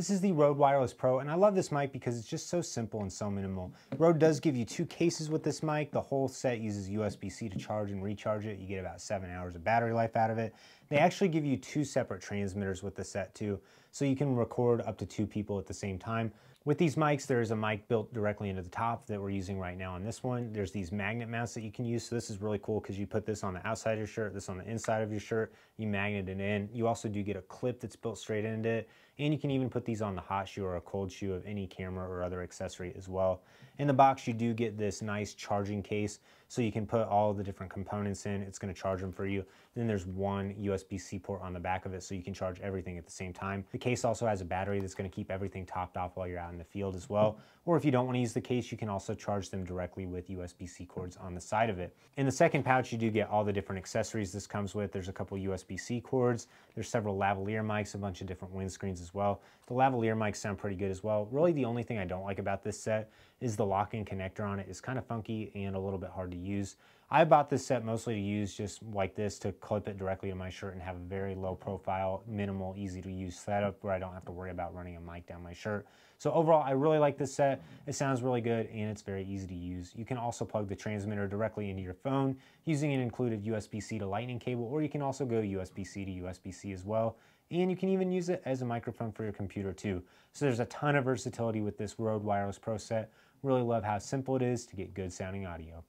This is the Rode Wireless Pro, and I love this mic because it's just so simple and so minimal. Rode does give you two cases with this mic. The whole set uses USB-C to charge and recharge it. You get about seven hours of battery life out of it. They actually give you two separate transmitters with the set too, so you can record up to two people at the same time. With these mics, there is a mic built directly into the top that we're using right now on this one. There's these magnet mounts that you can use. So this is really cool because you put this on the outside of your shirt, this on the inside of your shirt, you magnet it in. You also do get a clip that's built straight into it. And you can even put these on the hot shoe or a cold shoe of any camera or other accessory as well. In the box, you do get this nice charging case. So you can put all the different components in. It's gonna charge them for you. then there's one USB-C port on the back of it so you can charge everything at the same time. The case also has a battery that's gonna keep everything topped off while you're out out in the field as well. Or if you don't want to use the case, you can also charge them directly with USB-C cords on the side of it. In the second pouch, you do get all the different accessories this comes with. There's a couple USB-C cords, there's several lavalier mics, a bunch of different windscreens as well. The lavalier mics sound pretty good as well. Really the only thing I don't like about this set is the lock-in connector on it is kind of funky and a little bit hard to use. I bought this set mostly to use just like this to clip it directly to my shirt and have a very low profile, minimal, easy to use setup where I don't have to worry about running a mic down my shirt. So overall, I really like this set. It sounds really good and it's very easy to use. You can also plug the transmitter directly into your phone using an included USB-C to lightning cable, or you can also go USB-C to USB-C as well and you can even use it as a microphone for your computer too. So there's a ton of versatility with this Rode Wireless Pro set. Really love how simple it is to get good sounding audio.